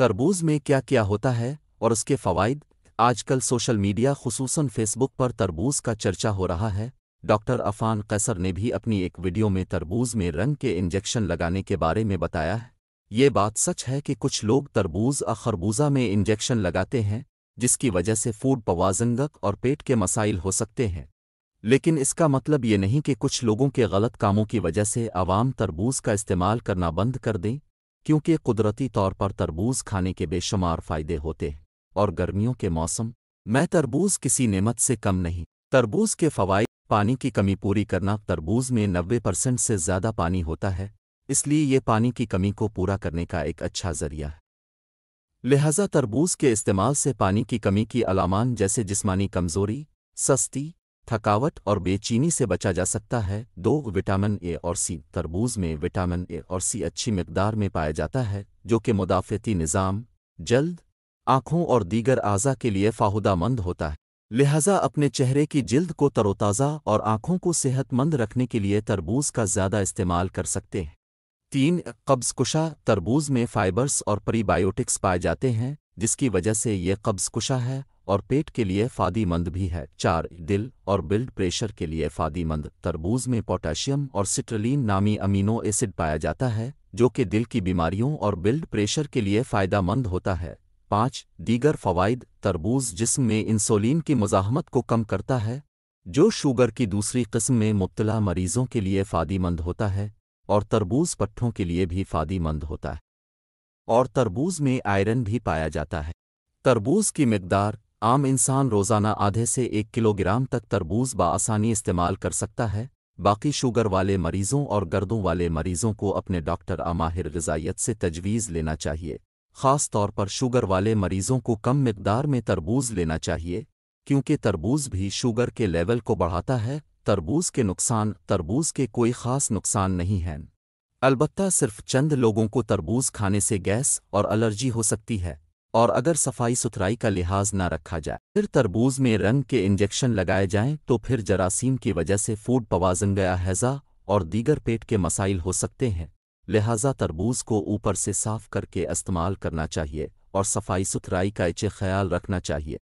तरबूज में क्या क्या होता है और उसके फ़वाद आजकल सोशल मीडिया खसूस फेसबुक पर तरबूज का चर्चा हो रहा है डॉक्टर अफान कैसर ने भी अपनी एक वीडियो में तरबूज में रंग के इंजेक्शन लगाने के बारे में बताया है ये बात सच है कि कुछ लोग तरबूज और खरबूजा में इंजेक्शन लगाते हैं जिसकी वजह से फूड पवाजंगक और पेट के मसाइल हो सकते हैं लेकिन इसका मतलब ये नहीं कि कुछ लोगों के गलत कामों की वजह से आवाम तरबूज का इस्तेमाल करना बंद कर दें क्योंकि कुदरती तौर पर तरबूज खाने के बेशुमार फ़ायदे होते हैं और गर्मियों के मौसम मैं तरबूज किसी नेमत से कम नहीं तरबूज के फ़वाद पानी की कमी पूरी करना तरबूज में नब्बे परसेंट से ज़्यादा पानी होता है इसलिए ये पानी की कमी को पूरा करने का एक अच्छा जरिया है लिहाजा तरबूज के इस्तेमाल से पानी की कमी की अलामान जैसे जिस्मानी कमज़ोरी सस्ती थकावट और बेचीनी से बचा जा सकता है दो विटामिन ए और सी तरबूज में विटामिन ए और सी अच्छी मकदार में पाया जाता है जो कि मुदाफ़ती निज़ाम जल्द आँखों और दीगर अज़ा के लिए फ़ाहुदामंद होता है लिहाजा अपने चेहरे की जल्द को तरोताज़ा और आँखों को सेहतमंद रखने के लिए तरबूज का ज़्यादा इस्तेमाल कर सकते हैं तीन कब्ज़कुशा तरबूज में फाइबर्स और प्रीबायोटिक्स पाए जाते हैं जिसकी वजह से ये कब्ज़कुशा है और पेट के लिए फायदेमंद भी है चार दिल और ब्लड प्रेशर के लिए फायदेमंद तरबूज में पोटेशियम और सिट्रलिन नामी अमीनो एसिड पाया जाता है जो कि दिल की बीमारियों और ब्लड प्रेशर के लिए फ़ायदामंद होता है पाँच दीगर फ़वाद तरबूज जिसम में इंसोलिन की मज़ाहमत को कम करता है जो शुगर की दूसरी किस्म में मुबतला मरीज़ों के लिए फ़ायदेमंद होता है और तरबूज पट्ठों के लिए भी फ़ायदेमंद होता है और तरबूज में आयरन भी पाया जाता है तरबूज की मकदार आम इंसान रोज़ाना आधे से एक किलोग्राम तक तरबूज बासानी इस्तेमाल कर सकता है बाकी शुगर वाले मरीज़ों और गर्दों वाले मरीज़ों को अपने डॉक्टर आमाहिर गजाइत से तजवीज़ लेना चाहिए ख़ास तौर पर शुगर वाले मरीज़ों को कम मकदार में तरबूज लेना चाहिए क्योंकि तरबूज भी शुगर के लेवल को बढ़ाता है तरबूज के नुकसान तरबूज के कोई ख़ास नुकसान नहीं हैं अलबत्ता सिर्फ चंद लोगों को तरबूज खाने से गैस और एलर्जी हो सकती है और अगर सफाई सुथराई का लिहाज न रखा जाए फिर तरबूज में रंग के इंजेक्शन लगाए जाएं तो फिर जरासीम की वजह से फूड पवाजन गया हैज़ा और दीगर पेट के मसाइल हो सकते हैं लिहाजा तरबूज को ऊपर से साफ करके इस्तेमाल करना चाहिए और सफाई सुथराई का इचे ख्याल रखना चाहिए